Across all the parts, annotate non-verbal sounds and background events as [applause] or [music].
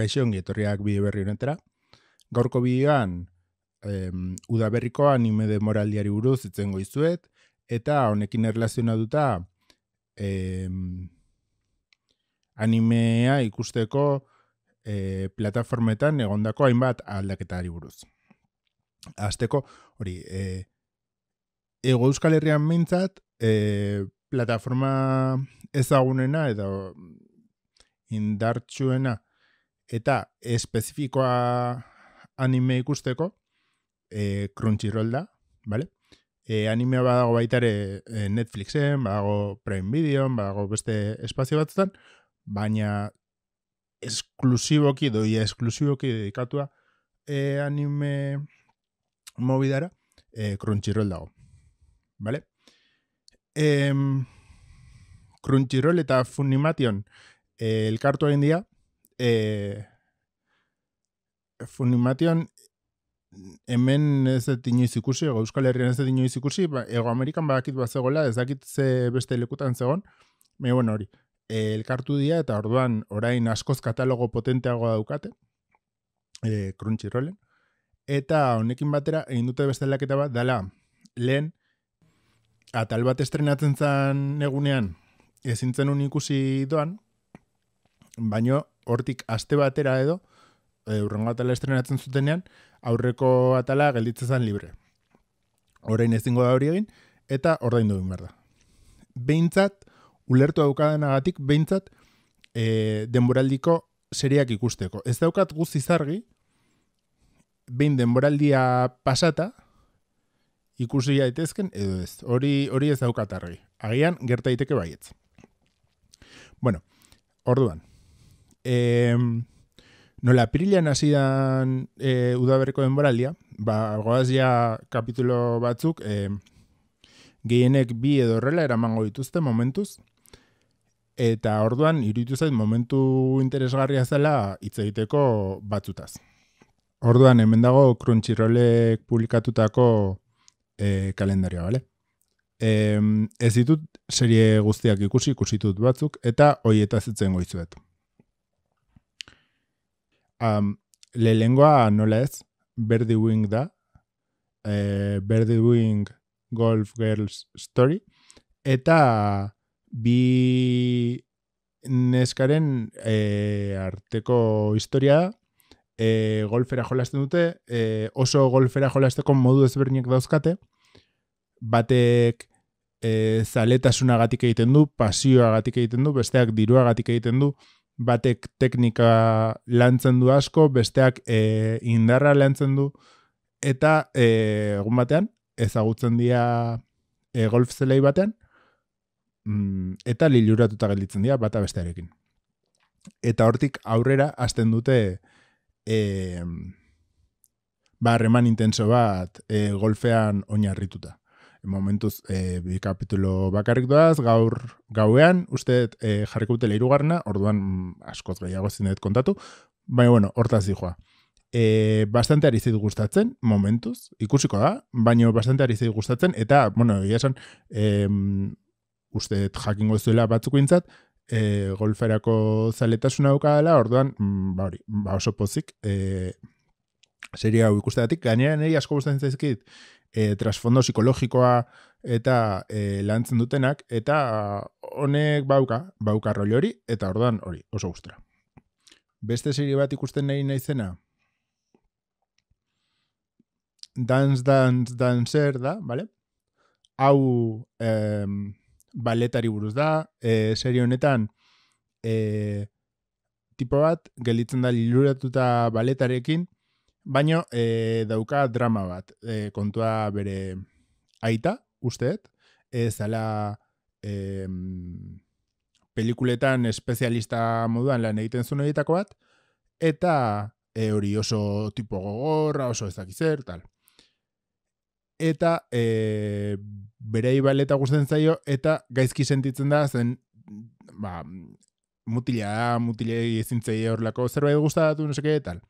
kaixo ongi etorriak bideo berri honetara. Gaurko bideoan em, udaberriko anime de moraldiari buruz itzen goizuet, eta honekin erlazioa duta animea ikusteko e, plataformetan egondako hainbat aldaketari buruz. Azteko, hori, e, ego euskal herrian mintzat, e, plataforma ezagunena edo indartsuena, eta espezifikoa anime ikusteko, e, Crunchyroll da, vale? E, eh, anime badago baita ere eh, Netflixen, badago Prime Video, badago beste espazio batzutan, baina esklusiboki, doia esklusiboki dedikatua e, anime movidara, e, Crunchyroll dago. Vale? Crunchyroll eta Funimation e, elkartu egin dira, eh, funimation hemen ez dut inoiz ikusi, ego Euskal Herrian ez dut inoiz ikusi, ba, ego Amerikan badakit bat zegoela, ez dakit ze beste lekutan zegoen, me bueno hori, eh, elkartu dira eta orduan orain askoz katalogo potenteago daukate, e, eta honekin batera egin dute beste laketa bat, dala, lehen, atal bat estrenatzen zan egunean, ezintzen un ikusi doan, baino hortik aste batera edo, e, atala estrenatzen zutenean, aurreko atala gelditzen zen libre. Horrein ez dingo da hori egin, eta ordain duen behar da. Beintzat, ulertu daukadenagatik agatik, beintzat, e, eh, denboraldiko seriak ikusteko. Ez daukat guzti zargi, behin denboraldia pasata, ikusi daitezken edo ez. Hori hori ez daukat argi. Agian, gerta daiteke baietz. Bueno, orduan e, nola aprilian hasidan udabereko eh, e, udaberriko denboralia, ba, goaz ja kapitulo batzuk e, gehienek bi edo horrela eramango dituzte momentuz, eta orduan iruditu zait momentu interesgarria zela hitz egiteko batzutaz. Orduan hemen dago Crunchyrollek publikatutako e, eh, kalendarioa, bale? E, ez ditut serie guztiak ikusi, ikusitut batzuk, eta hoi eta goizuet um, no nola ez, Berdi Wing da, e, eh, Berdi Wing Golf Girls Story, eta bi neskaren eh, arteko historia da, eh, golfera jolasten dute, eh, oso golfera jolasteko modu ezberdinak dauzkate, batek e, zaletasunagatik egiten du, pasioagatik egiten du, besteak diruagatik egiten du, batek teknika lantzen du asko, besteak e, indarra lantzen du, eta e, egun batean, ezagutzen dira e, golf zelei batean, mm, eta liluratuta gelditzen dira bata bestearekin. Eta hortik aurrera hasten dute e, barreman ba, intenso bat e, golfean oinarrituta momentuz e, eh, bi kapitulo bakarrik doaz, gaur gauean, uste e, jarriko dutela irugarna, orduan mm, askoz gehiago zinet kontatu, baina bueno, hortaz dihoa. E, eh, bastante ari zait gustatzen, momentuz, ikusiko da, baina bastante ari zait gustatzen, eta, bueno, egia esan, e, uste jakingo zuela batzuk intzat, e, golferako zaletasuna daukadala, orduan, mm, ba hori, ba oso pozik, e, seria hau ikustatik, gainera niri asko gustatzen zaizkit, e, trasfondo psikologikoa eta e, lantzen dutenak eta honek bauka bauka roli hori eta ordan hori oso gustura. Beste serie bat ikusten nahi naizena. Dance dance dancer da, vale? Hau em, baletari buruz da, e, serie honetan e, tipo bat gelitzen da liluratuta baletarekin Baino, e, eh, dauka drama bat, e, kontua bere aita, usteet, ez dala e, pelikuletan espezialista moduan lan egiten zuen horietako bat, eta e, hori oso tipo gogorra, oso ez tal. Eta e, bere ibaleta guztien zaio, eta gaizki sentitzen da, zen, ba, mutila da, mutila egizintzei hor zerbait guztatu, no seke, tal.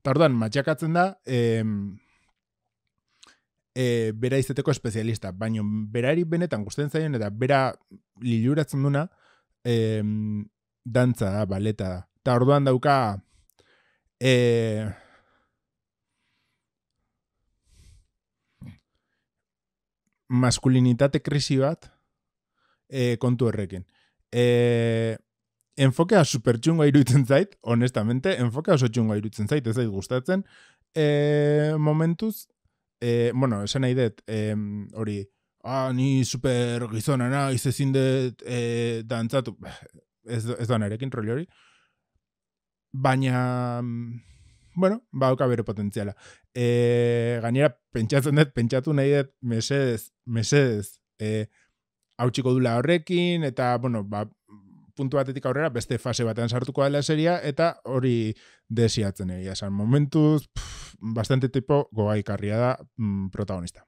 Eta orduan, matxakatzen da, e, e, bera izateko espezialista, baina berari benetan guztien zaion, eta bera liluratzen duna, e, dantza da, baleta da. Eta orduan dauka, e, maskulinitate krisi bat e, kontu errekin enfokea super txungoa iruditzen zait, honestamente, enfokea oso txungoa iruditzen zait, ez zait gustatzen. E, momentuz, e, bueno, esan nahi dut, hori, ah, ni super gizona na, izezin dut e, dantzatu, ez, ez da erekin hori, baina, bueno, ba, auka bere potentziala. E, gainera, pentsatzen dut, pentsatu nahi dut, mesedez, mesedez, e, dula horrekin, eta, bueno, ba, puntu batetik aurrera beste fase batean sartuko dela seria eta hori desiatzen egia esan. Momentuz bastante tipo goai karriada mm, protagonista.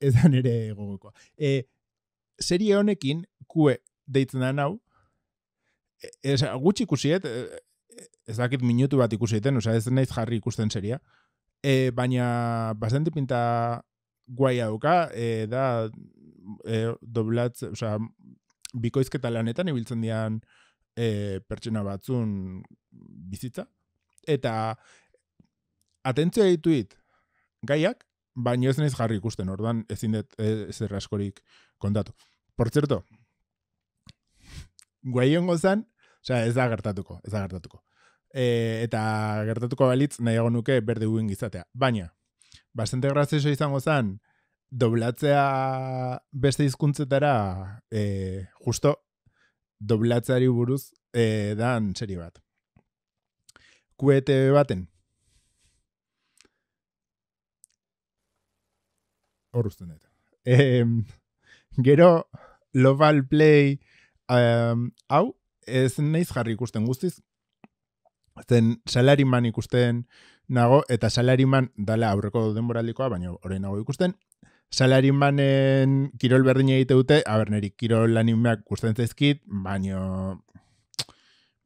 Ezan ere gogokoa. E, serie honekin kue deitzen da nau e, e, gutxi ikusiet eh, e, ez dakit minutu bat ikusieten oza, ez naiz jarri ikusten seria e, baina bastante pinta guai hauka e, da e, doblatz, oza, bikoizketa lanetan ibiltzen dian e, pertsona batzun bizitza. Eta atentzio dituit gaiak, baino ez naiz jarri ikusten, orduan ezin dut e, zer erraskorik kontatu. Por zerto, guai hongo zan, o ez da gertatuko, ez da gertatuko. E, eta gertatuko balitz, nahiago nuke berde guen gizatea. Baina, bastante grazioso izango zan, doblatzea beste hizkuntzetara e, justo doblatzeari buruz e, dan serie bat. Kuete baten. Hor eta. dut. gero, Global Play um, hau, ez naiz jarri ikusten guztiz. Zen salariman ikusten nago, eta salariman dala aurreko aldikoa, baina orain nago ikusten salarin banen kirol berdin egite dute, aber neri kirol animeak gusten zaizkit, baino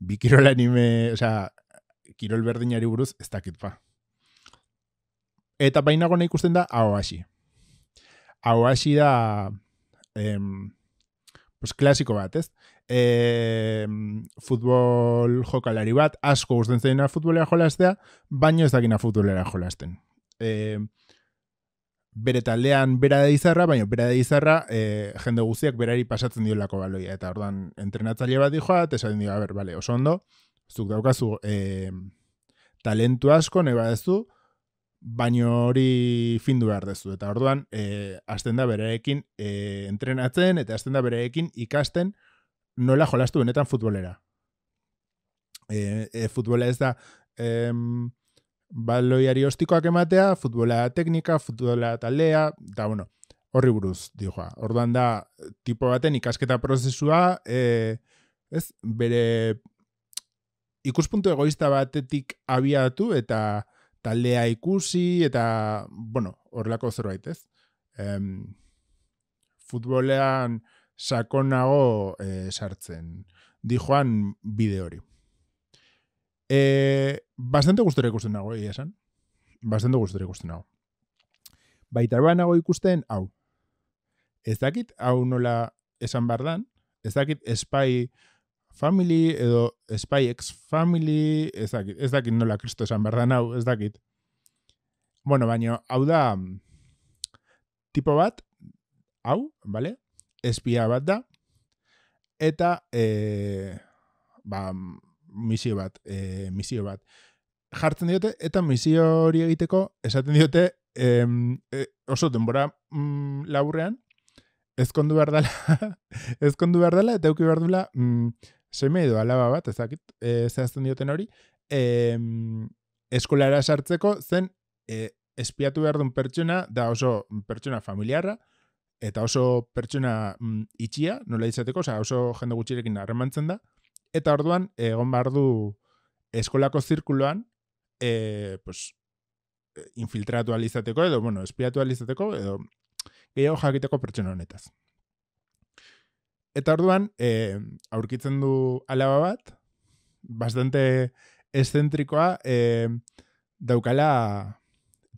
bi kirol anime, osea, kirol berdinari buruz ez dakit pa. Eta bainago nahi ikusten da hau hasi. Hau hasi da em, pues, klasiko bat, ez? futbol jokalari bat, asko gusten zaina futbolera jolaztea, baino ez dakina futbolera jolasten bere taldean bera da izarra, baina bera da izarra e, jende guztiak berari pasatzen diolako baloia. Eta orduan, entrenatzaile bat dijoa, ah, eta esaten dio, bale, oso ondo, zuk daukazu talentu asko, nahi baino hori findu behar dezu. Eta orduan, e, eh, azten da berarekin e, entrenatzen, eta azten da berarekin ikasten nola jolastu benetan futbolera. E, e, futbola ez da... Em, baloiari ostikoak ematea, futbola teknika, futbola taldea, eta bueno, horri buruz, dihoa. Orduan da, tipo baten ikasketa prozesua, e, ez, bere ikuspuntu egoista batetik abiatu eta taldea ikusi eta, bueno, horrelako zerbait, ez? futbolean sakonago e, sartzen. Dijoan bide hori. E, bastante gustura ikusten nago, egia esan. Bastante gustura ikusten nago. Baita nago ikusten, hau. Ez dakit, hau nola esan bardan. Ez dakit, espai family edo spy ex family, ez dakit, ez dakit nola kristo esan bardan hau, ez dakit. Bueno, baina, hau da, mm, tipo bat, hau, bale, espia bat da, eta, e, ba, mm, misio bat, e, misio bat. Jartzen diote, eta misio hori egiteko, esaten diote, e, oso denbora mm, laburrean, ezkondu behar dela, [laughs] ezkondu behar dela, eta euki behar dela, mm, seme edo alaba bat, ezakit, e, dioten hori, e, eskolara sartzeko, zen, e, espiatu behar duen pertsona, da oso mm, pertsona familiarra, eta oso pertsona mm, itxia, nola izateko, oza, oso jende gutxirekin harremantzen da, Eta orduan, egon behar du eskolako zirkuloan, eh, pues, eh, infiltratu alizateko, edo, bueno, espiatu alizateko, edo, gehiago jakiteko pertsona honetaz. Eta orduan, eh, aurkitzen du alaba bat, bastante eszentrikoa, eh, daukala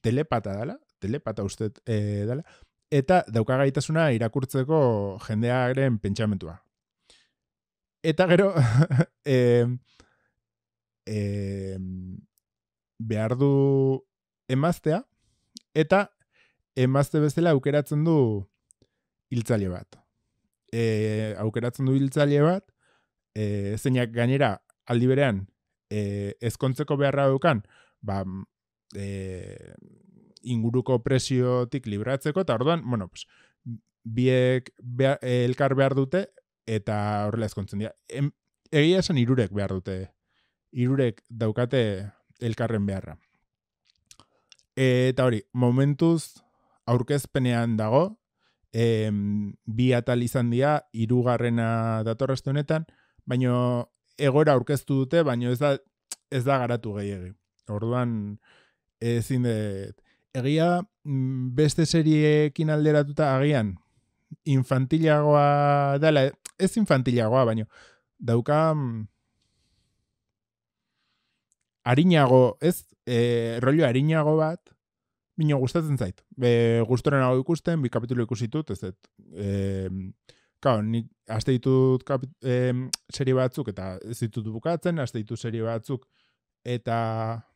telepata dela, telepata uste eh, dela, eta dauka gaitasuna irakurtzeko jendearen pentsamentua, eta gero e, [laughs] e, behar du emaztea eta emazte bezala aukeratzen du hiltzaile bat. E, aukeratzen du hiltzaile bat e, zeinak gainera aldi berean e, ezkontzeko beharra dukan ba, e, inguruko presiotik libratzeko eta orduan, bueno, pues, biek elkar behar dute eta horrela ezkontzen dira. Egia esan irurek behar dute. Irurek daukate elkarren beharra. eta hori, momentuz aurkezpenean dago, em, bi atal izan dira, irugarrena datorreste honetan, baino egoera aurkeztu dute, baino ez da ez da garatu gehi Orduan, ezin de... Egia, mm, beste seriekin alderatuta agian, infantilagoa dela, Mm, ez infantilagoa, baino dauka harinago, ez e, rollo ariñago bat mino gustatzen zait. Be gustoren hau ikusten, bi kapitulu ikusi dut, ez ez. Eh, claro, ni aste ditut e, serie batzuk eta ez ditut bukatzen, aste ditut serie batzuk eta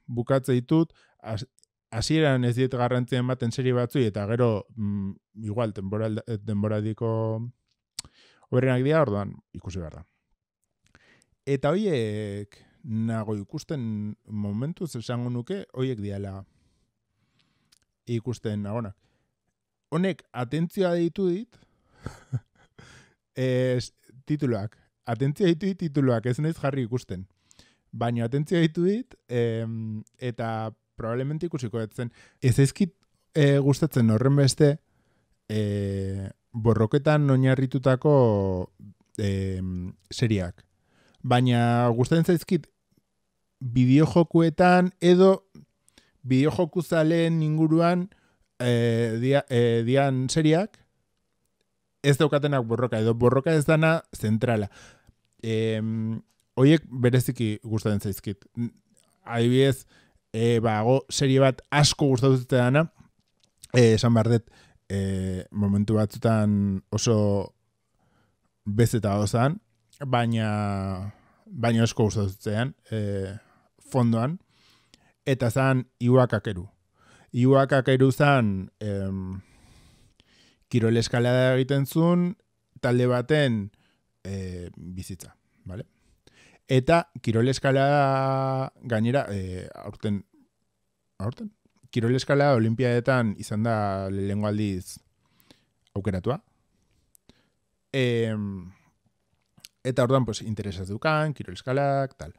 bukatze ditut az, ez diet garrantzien baten serie batzu eta gero, mm, igual, temporal, eh, Oberenak dira, orduan, ikusi behar da. Eta hoiek, nago ikusten momentu, esango nuke, hoiek diala ikusten nagonak. Honek, atentzioa ditu dit, es, [laughs] tituluak, atentzioa ditu dit, tituluak, ez nahiz jarri ikusten. Baina, atentzioa ditu dit, eta probablemente ikusiko etzen, ez ezkit e, eh, gustatzen horren beste, e, eh, borroketan oinarritutako eh, seriak. Baina gustatzen zaizkit bideojokuetan edo bideojokuzalen inguruan eh, dia, eh, dian seriak ez daukatenak borroka edo borroka ez dana zentrala. Hoiek oiek bereziki gustatzen zaizkit. Adibidez, eh, bago serie bat asko gustatzen zaizkit dana, eh, San e, momentu batzutan oso bezeta dozan, baina baina esko usatzen e, fondoan, eta zan iuakakeru. Iuakakeru zan em, kirol eskalada egiten zuen talde baten e, bizitza. bale? Eta kirol eskalada gainera e, aurten aurten? kirol eskala olimpiadetan izan da lehengo aldiz aukeratua. E, eta orduan, pues, interesaz dukan, kirol eskalak, tal.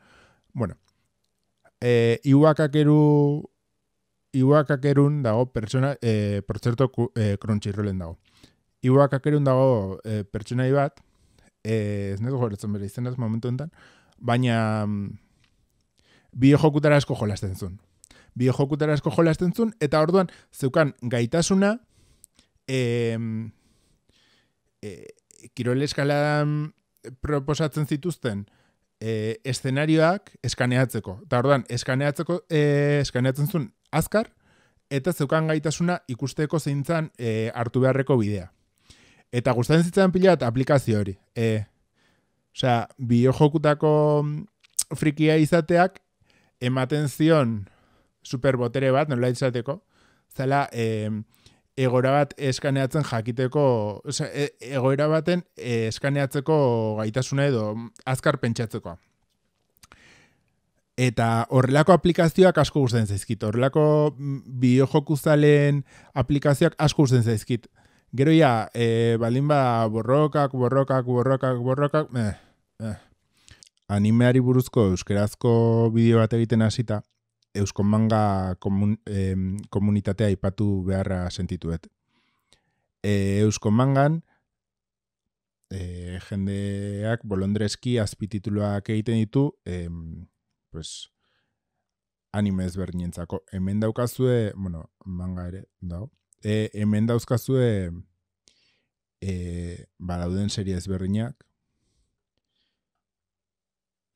Bueno, e, dago pertsona, e, eh, portzerto e, eh, krontxirrolen dago. Iuakakerun dago e, bat, e, ez nezu joretzen bere izenaz momentu enten, baina mm, bide jokutara esko jolasten zuen bide jokutara asko jola zun, eta orduan zeukan gaitasuna e, kirol eskaladan proposatzen zituzten e, eszenarioak eskaneatzeko. Eta orduan, eskaneatzeko, e, eskaneatzen zuen azkar, eta zeukan gaitasuna ikusteko zeintzan e, hartu beharreko bidea. Eta gustatzen zitzen pila eta aplikazio hori. E, Osea, biojokutako mm, frikia izateak ematen zion super botere bat, nola izateko, zela, e, egoera bat eskaneatzen jakiteko, oza, e, egoera baten eskaneatzeko gaitasuna edo azkar pentsatzeko. Eta horrelako aplikazioak asko gusten zaizkit, horrelako mm, biohokuzalen aplikazioak asko gusten zaizkit. Gero ja, e, ba, borrokak, borrokak, borrokak, borrokak, eh, eh. Animeari buruzko euskerazko bideo bat egiten hasita, Euskomanga komun, e, komunitatea ipatu beharra sentituet. E, mangan e, jendeak bolondrezki azpitituloak egiten ditu e, pues, anime ezberdin Hemen daukazue, bueno, manga ere, dago. E, hemen dauzkazue e, balauden serie ezberdinak.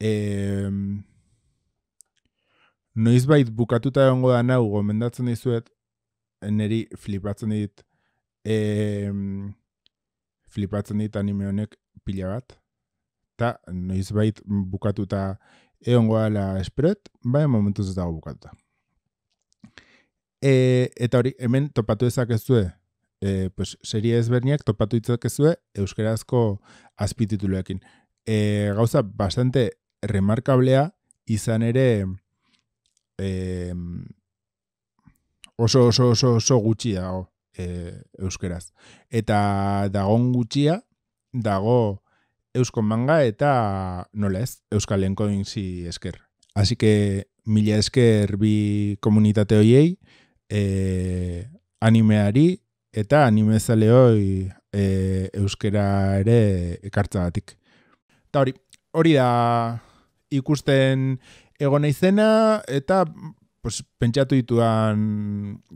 Eh, noizbait bukatuta egongo da nau gomendatzen dizuet neri flipatzen dit e, flipatzen dit anime honek pila bat eta noizbait bukatuta egongo dela esperet bai momentuz ez dago bukatuta e, eta hori hemen topatu ezak ez pues, serie ezberniak topatu itzak ez euskarazko azpitituloekin. E, gauza, bastante remarkablea izan ere eh, oso, oso, oso, oso gutxi dago eh, euskeraz. Eta dagon gutxia, dago euskon Manga eta nola ez, Euskal esker. Así que mila esker bi komunitate hoiei, eh, animeari eta animezale hoi euskara euskera ere ekartzagatik. Ta hori, hori da ikusten egona izena eta pues, pentsatu dituan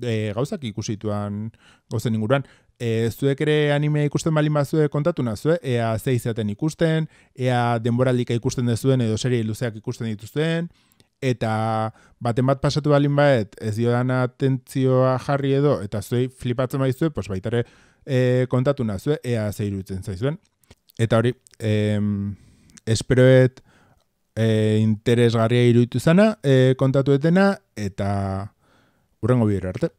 e, gauzak ikusi dituan gauzen inguruan. E, zuek ere anime ikusten balin bat kontatu nazue, ea ze izaten ikusten, ea denboraldika ikusten dezuen edo serie luzeak ikusten dituzten, eta baten bat pasatu balin baet ez dio dana atentzioa jarri edo, eta zuei flipatzen bat zuek, pues baitare e, eh, kontatu nazue, ea ze iruditzen zaizuen. Eta hori, em, esperoet e, interesgarria iruditu zana, e, kontatu etena, eta hurrengo bidera arte.